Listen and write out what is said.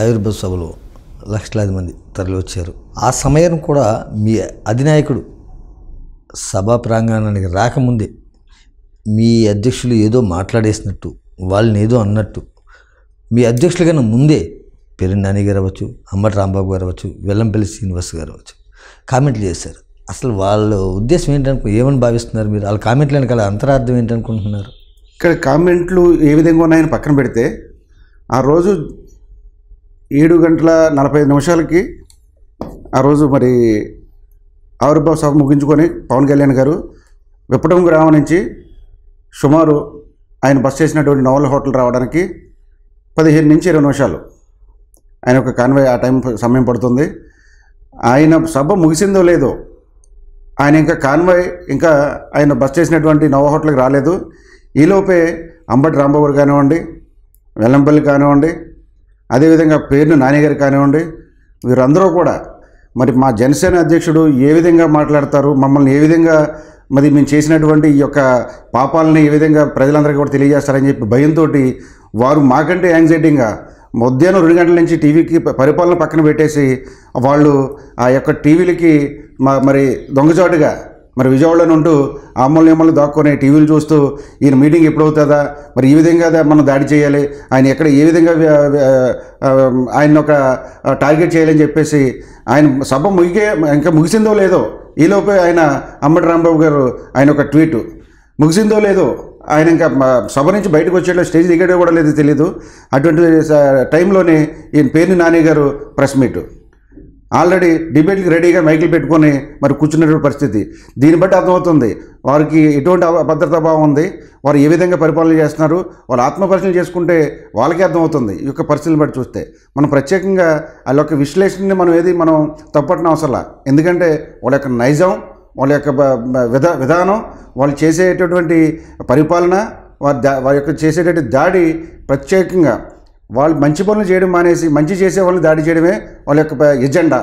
ఆయుర్వేద సభలో లక్షలాది మంది తరలివచ్చారు ఆ సమయం కూడా మీ అధినాయకుడు సభా ప్రాంగణానికి రాకముందే మీ అధ్యక్షులు ఏదో మాట్లాడేసినట్టు వాళ్ళని ఏదో అన్నట్టు మీ అధ్యక్షులు కన్నా ముందే పెరినాని గారు అవ్వచ్చు అమ్మటి రాంబాబు గారు అవ్వచ్చు వెల్లంపల్లి శ్రీనివాస్ గారు అవ్వచ్చు కామెంట్లు చేశారు అసలు వాళ్ళ ఉద్దేశం ఏంటనుకో ఏమని భావిస్తున్నారు మీరు వాళ్ళ కామెంట్లు వెనకాల అంతరార్థం ఏంటనుకుంటున్నారు ఇక్కడ కామెంట్లు ఏ విధంగా ఉన్నాయని పక్కన పెడితే ఆ రోజు ఏడు గంటల నలభై నిమిషాలకి ఆ రోజు మరి ఆవిర్భావ సభ ముగించుకొని పవన్ కళ్యాణ్ గారు విప్పటం గ్రామం నుంచి సుమారు ఆయన బస్ చేసినటువంటి నవల్ హోటల్ రావడానికి పదిహేను నుంచి ఇరవై నిమిషాలు ఆయన ఒక కాన్వే ఆ టైం సమయం పడుతుంది ఆయన సభ ముగిసిందో లేదో ఆయన ఇంకా కాన్వే ఇంకా ఆయన బస్ చేసినటువంటి నవ హోటల్కి రాలేదు ఈలోపే అంబటి రాంబాబు కానివ్వండి వెల్లంపల్లి కానివ్వండి అదేవిధంగా పేరును నానిగారు కానివ్వండి వీరందరూ కూడా మరి మా జనసేన అధ్యక్షుడు ఏ విధంగా మాట్లాడతారు మమ్మల్ని ఏ విధంగా మరి మేము చేసినటువంటి ఈ యొక్క పాపాలని ఏ విధంగా ప్రజలందరికీ కూడా తెలియజేస్తారని చెప్పి భయంతో వారు మాకంటే యాంగ్జైటీగా మధ్యాహ్నం రెండు గంటల నుంచి టీవీకి పరిపాలన పక్కన పెట్టేసి వాళ్ళు ఆ యొక్క టీవీలకి మరి దొంగచాటుగా మరి విజయవాడలో ఉంటూ అమ్మలు దాక్కునే టీవీలు చూస్తూ ఈయన మీటింగ్ ఎప్పుడవుతుందా మరి ఈ విధంగా మనం దాడి చేయాలి ఆయన ఎక్కడ ఏ విధంగా ఆయన ఒక టార్గెట్ చేయాలని చెప్పేసి ఆయన సభ ముగిగే ఇంకా ముగిసిందో లేదో ఈలోపే ఆయన అమ్మటి రాంబాబు గారు ఆయన ఒక ట్వీట్ ముగిసిందో లేదో ఆయన ఇంకా సభ నుంచి బయటకు వచ్చేట్లో స్టేజ్ దిగడం కూడా లేదు తెలియదు అటువంటి టైంలోనే ఈయన పేరుని నాని గారు ప్రెస్ మీట్ ఆల్రెడీ డిబేట్కి రెడీగా మైకిల్ పెట్టుకొని మరి కూర్చున్నటువంటి పరిస్థితి దీన్ని బట్టి అర్థమవుతుంది వారికి ఎటువంటి భద్రతా భావం ఉంది వారు ఏ విధంగా పరిపాలన చేస్తున్నారు వాళ్ళు ఆత్మపరిశీలన చేసుకుంటే వాళ్ళకే అర్థమవుతుంది ఈ యొక్క పరిస్థితులు బట్టి చూస్తే మనం ప్రత్యేకంగా వాళ్ళ యొక్క విశ్లేషణని మనం ఏది మనం తప్పట్టిన అవసరం ఎందుకంటే వాళ్ళ యొక్క నైజం వాళ్ళ యొక్క విధ విధానం వాళ్ళు చేసేటటువంటి పరిపాలన వారి దా వారి యొక్క చేసేటటువంటి దాడి ప్రత్యేకంగా వాళ్ళు మంచి పనులు చేయడం మానేసి మంచి చేసే వాళ్ళని దాడి చేయడమే వాళ్ళ యొక్క ఎజెండా